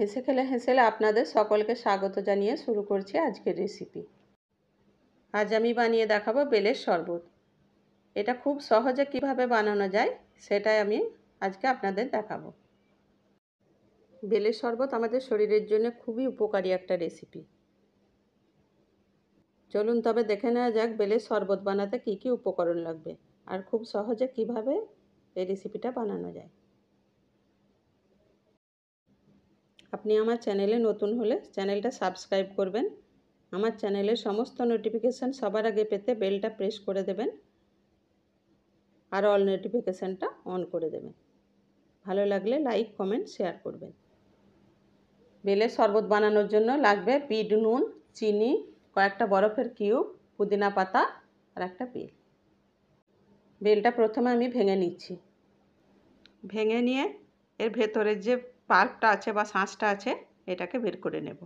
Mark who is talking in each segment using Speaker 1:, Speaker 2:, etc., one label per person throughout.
Speaker 1: হেসে খেলে হেসেলে আপনাদের সকলকে স্বাগত জানিয়ে শুরু করছি আজকের রেসিপি আজ আমি বানিয়ে দেখাবো বেলের শরবত এটা খুব সহজে কিভাবে বানানো যায় সেটাই আমি আজকে আপনাদের দেখাবো বেলের শরবত আমাদের শরীরের জন্য খুবই উপকারী একটা রেসিপি চলুন তবে দেখে নেওয়া যাক বেলের শরবত বানাতে কি কি উপকরণ লাগবে আর খুব সহজে কিভাবে এই রেসিপিটা বানানো যায় আপনি আমার চ্যানেলে নতুন হলে চ্যানেলটা সাবস্ক্রাইব করবেন আমার চ্যানেলের সমস্ত নোটিফিকেশান সবার আগে পেতে বেলটা প্রেস করে দেবেন আর অল নোটিফিকেশানটা অন করে দেবেন ভালো লাগলে লাইক কমেন্ট শেয়ার করবেন বেলের শরবত বানানোর জন্য লাগবে বিট নুন চিনি কয়েকটা বরফের কিউব পুদিনা পাতা আর একটা বেল বেলটা প্রথমে আমি ভেঙে নিচ্ছি ভেঙে নিয়ে এর ভেতরের যে পার্কটা আছে বা শাঁসটা আছে এটাকে বের করে নেব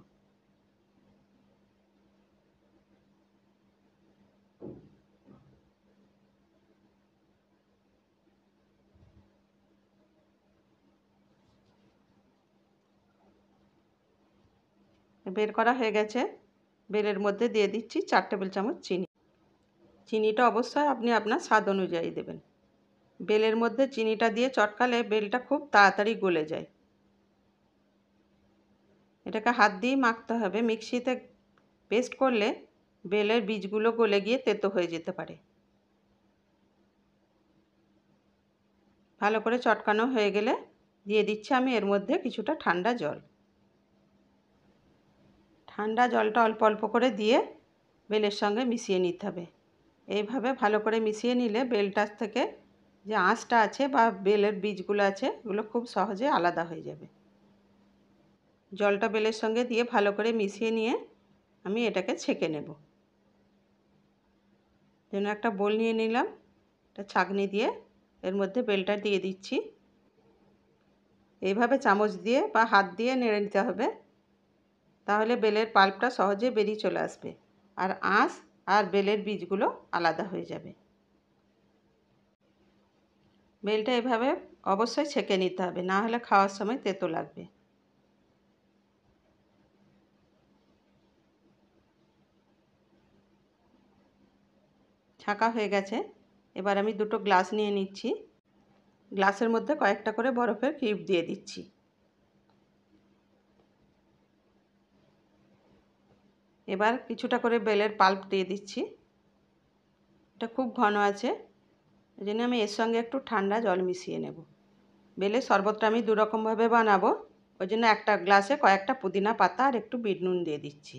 Speaker 1: বের করা হয়ে গেছে বেলের মধ্যে দিয়ে দিচ্ছি চার টেবিল চামচ চিনি চিনিটা অবশ্যই আপনি আপনার স্বাদ অনুযায়ী দেবেন বেলের মধ্যে চিনিটা দিয়ে চটকালে বেলটা খুব তাড়াতাড়ি গলে যায় এটাকে হাত দিয়ে মাখতে হবে মিক্সিতে পেস্ট করলে বেলের বীজগুলো গলে গিয়ে তেতো হয়ে যেতে পারে ভালো করে চটকানো হয়ে গেলে দিয়ে দিচ্ছি আমি এর মধ্যে কিছুটা ঠান্ডা জল ঠান্ডা জলটা অল্প অল্প করে দিয়ে বেলের সঙ্গে মিশিয়ে নিতে হবে এইভাবে ভালো করে মিশিয়ে নিলে বেলটার থেকে যে আঁশটা আছে বা বেলের বীজগুলো আছে এগুলো খুব সহজে আলাদা হয়ে যাবে জলটা বেলের সঙ্গে দিয়ে ভালো করে মিশিয়ে নিয়ে আমি এটাকে ছেঁকে নেব যেন একটা বোল নিয়ে নিলাম একটা ছাঁকনি দিয়ে এর মধ্যে বেলটা দিয়ে দিচ্ছি এইভাবে চামচ দিয়ে বা হাত দিয়ে নেড়ে নিতে হবে তাহলে বেলের পাল্পটা সহজে বেরিয়ে চলে আসবে আর আঁশ আর বেলের বীজগুলো আলাদা হয়ে যাবে বেলটা এভাবে অবশ্যই ছেঁকে নিতে হবে না হলে খাওয়ার সময় তেতো লাগবে ছাঁকা হয়ে গেছে এবার আমি দুটো গ্লাস নিয়ে নিচ্ছি গ্লাসের মধ্যে কয়েকটা করে বরফের কিউব দিয়ে দিচ্ছি এবার কিছুটা করে বেলের পাল্প দিয়ে দিচ্ছি এটা খুব ঘন আছে এই জন্য আমি এর সঙ্গে একটু ঠান্ডা জল মিশিয়ে নেব বেলের শরবতটা আমি দুরকমভাবে বানাবো ওই জন্য একটা গ্লাসে কয়েকটা পুদিনা পাতা আর একটু বিট নুন দিয়ে দিচ্ছি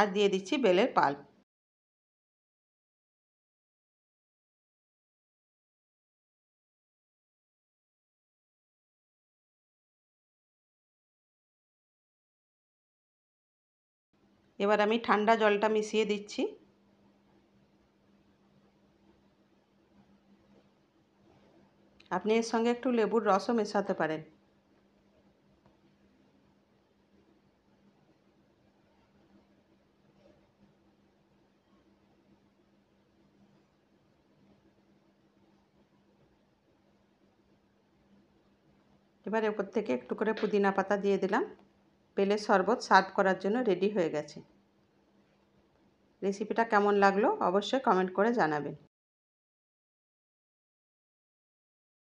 Speaker 1: আর দিয়ে দিচ্ছি বেলের পাল্প এবার আমি ঠান্ডা জলটা মিশিয়ে দিচ্ছি আপনি এর সঙ্গে একটু লেবুর রসও মেশাতে পারেন এবার ওপর থেকে একটু করে পুদিনা পাতা দিয়ে দিলাম পেলে শরবত সার্ভ করার জন্য রেডি হয়ে গেছে রেসিপিটা কেমন লাগলো অবশ্যই কমেন্ট করে জানাবেন